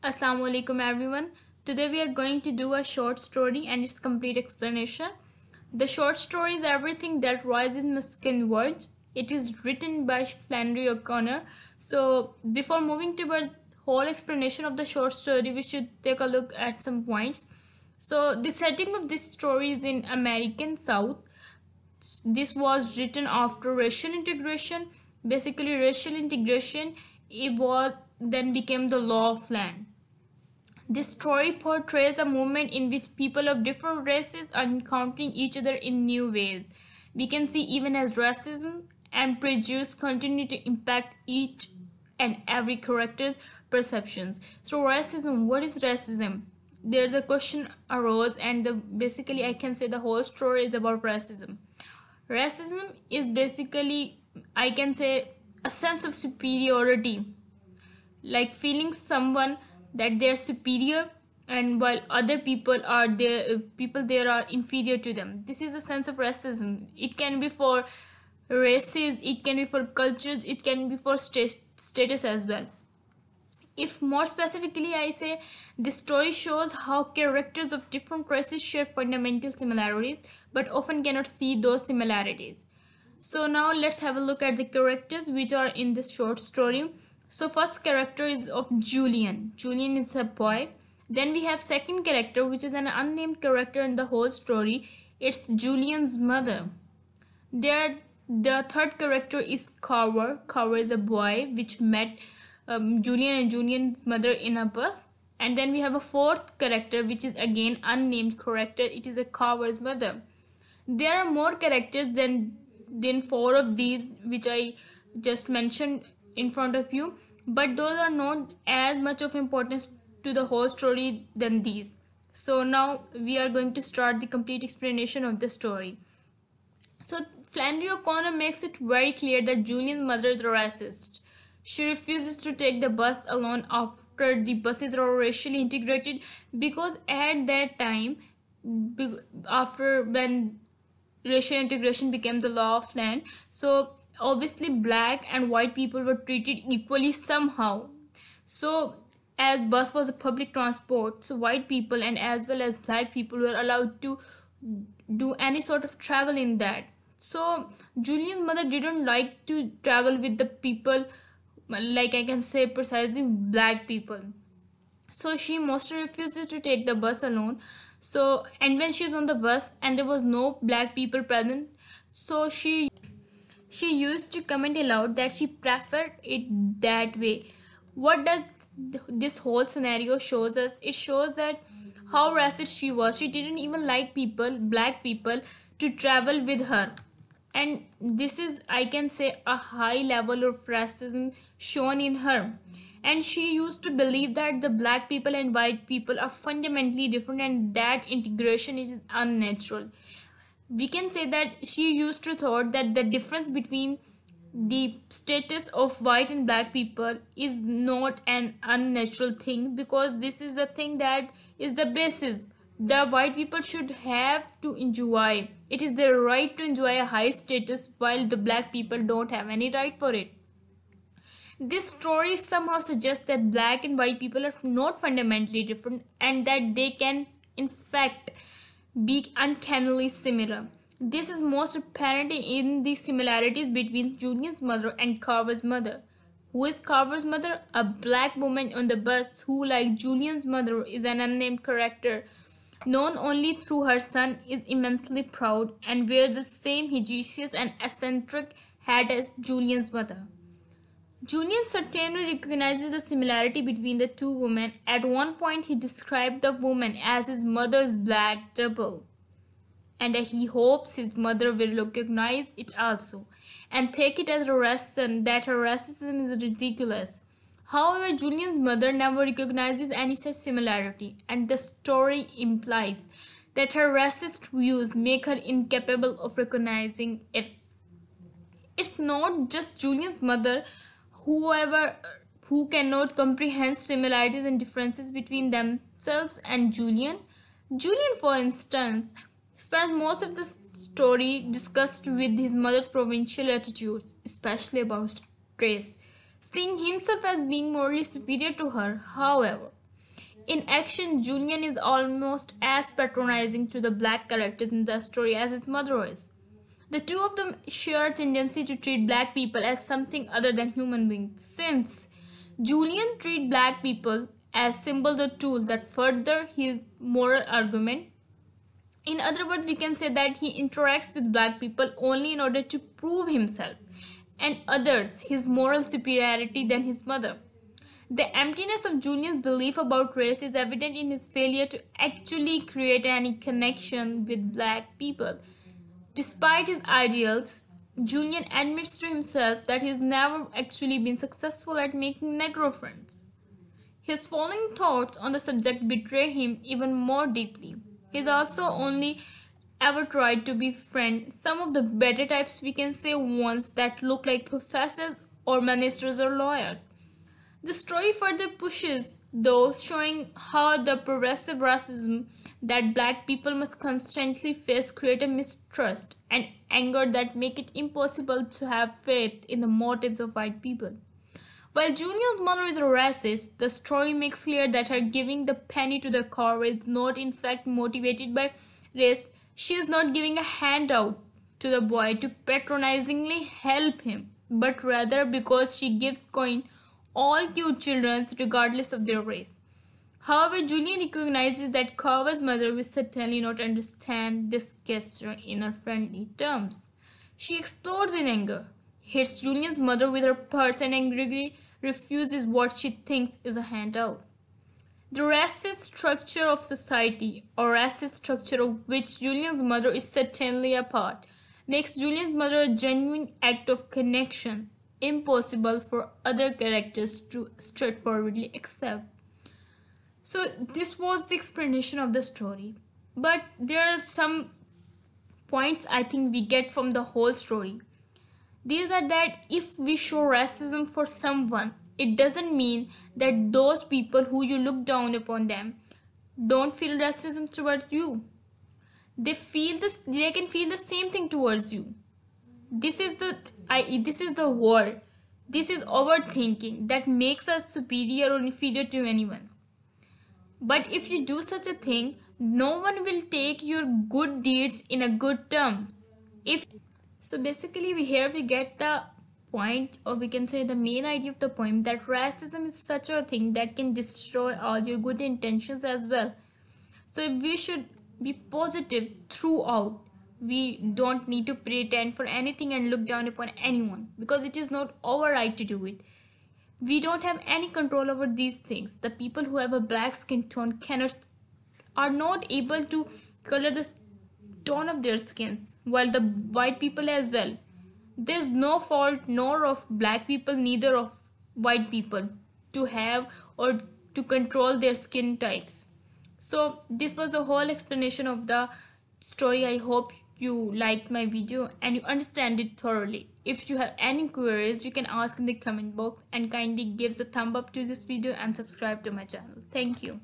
Assalamu alaikum everyone. Today we are going to do a short story and its complete explanation. The short story is Everything That Rises Must Converge. It is written by Flannery O'Connor. So before moving to the whole explanation of the short story, we should take a look at some points. So the setting of this story is in American South. This was written after racial integration. Basically racial integration it was then became the law of land. This story portrays a movement in which people of different races are encountering each other in new ways. We can see even as racism and prejudice continue to impact each and every character's perceptions. So racism, what is racism? There's a question arose and the, basically I can say the whole story is about racism. Racism is basically I can say a sense of superiority, like feeling someone that they are superior and while other people are there people there are inferior to them this is a sense of racism it can be for races it can be for cultures it can be for st- status as well if more specifically i say this story shows how characters of different races share fundamental similarities but often cannot see those similarities so now let's have a look at the characters which are in this short story. So first character is of Julian. Julian is a boy. Then we have second character which is an unnamed character in the whole story. It's Julian's mother. There the third character is Carver. Carver is a boy which met um, Julian and Julian's mother in a bus. And then we have a fourth character which is again unnamed character. It is a Carver's mother. There are more characters than within four of these which I just mentioned in front of you but those are not as much of importance to the whole story than these. So now we are going to start the complete explanation of the story. So Flannery O'Connor makes it very clear that Julian's mother is a racist. She refuses to take the bus alone after the buses are racially integrated because at that time after when racial integration became the law of land so obviously black and white people were treated equally somehow so as bus was a public transport so white people and as well as black people were allowed to do any sort of travel in that so julian's mother didn't like to travel with the people like i can say precisely black people so she mostly refuses to take the bus alone so and when she was on the bus and there was no black people present so she she used to comment aloud that she preferred it that way what does this whole scenario shows us it shows that how racist she was she didn't even like people black people to travel with her and this is i can say a high level of racism shown in her and she used to believe that the black people and white people are fundamentally different and that integration is unnatural we can say that she used to thought that the difference between the status of white and black people is not an unnatural thing because this is the thing that is the basis the white people should have to enjoy it is their right to enjoy a high status while the black people don't have any right for it this story somehow suggests that black and white people are not fundamentally different and that they can, in fact, be uncannily similar. This is most apparent in the similarities between Julian's mother and Carver's mother. Who is Carver's mother? A black woman on the bus who, like Julian's mother, is an unnamed character known only through her son, is immensely proud and wears the same hideous and eccentric hat as Julian's mother. Julian certainly recognizes the similarity between the two women. At one point, he described the woman as his mother's black double, and he hopes his mother will recognize it also and take it as a reason that her racism is ridiculous. However, Julian's mother never recognizes any such similarity, and the story implies that her racist views make her incapable of recognizing it. It's not just Julian's mother whoever who cannot comprehend similarities and differences between themselves and Julian. Julian, for instance, spends most of the story discussed with his mother's provincial attitudes, especially about race, seeing himself as being morally superior to her, however. In action, Julian is almost as patronizing to the black characters in the story as his mother is. The two of them share a tendency to treat black people as something other than human beings, since Julian treats black people as symbols or tools that further his moral argument. In other words, we can say that he interacts with black people only in order to prove himself and others his moral superiority than his mother. The emptiness of Julian's belief about race is evident in his failure to actually create any connection with black people. Despite his ideals, Julian admits to himself that he's never actually been successful at making Negro friends. His falling thoughts on the subject betray him even more deeply. He's also only ever tried to befriend some of the better types we can say ones that look like professors or ministers or lawyers. The story further pushes though, showing how the progressive racism that black people must constantly face create a mistrust and anger that make it impossible to have faith in the motives of white people. While Junior's mother is a racist, the story makes clear that her giving the penny to the car is not in fact motivated by race. She is not giving a handout to the boy to patronizingly help him, but rather because she gives coin all cute children regardless of their race. However, Julian recognizes that Carver's mother will certainly not understand this gesture in her friendly terms. She explodes in anger, hits Julian's mother with her purse and angrily refuses what she thinks is a handout. The racist structure of society, or racist structure of which Julian's mother is certainly a part, makes Julian's mother a genuine act of connection impossible for other characters to straightforwardly accept. So this was the explanation of the story. But there are some points I think we get from the whole story. These are that if we show racism for someone, it doesn't mean that those people who you look down upon them don't feel racism towards you. They feel this they can feel the same thing towards you this is the i this is the world this is overthinking that makes us superior or inferior to anyone but if you do such a thing no one will take your good deeds in a good terms if so basically we here we get the point or we can say the main idea of the poem that racism is such a thing that can destroy all your good intentions as well so we should be positive throughout we don't need to pretend for anything and look down upon anyone because it is not our right to do it. We don't have any control over these things. The people who have a black skin tone cannot are not able to color the tone of their skins while the white people as well. There's no fault nor of black people neither of white people to have or to control their skin types. So this was the whole explanation of the story. I hope you liked my video and you understand it thoroughly. If you have any queries, you can ask in the comment box and kindly give a thumb up to this video and subscribe to my channel. Thank you.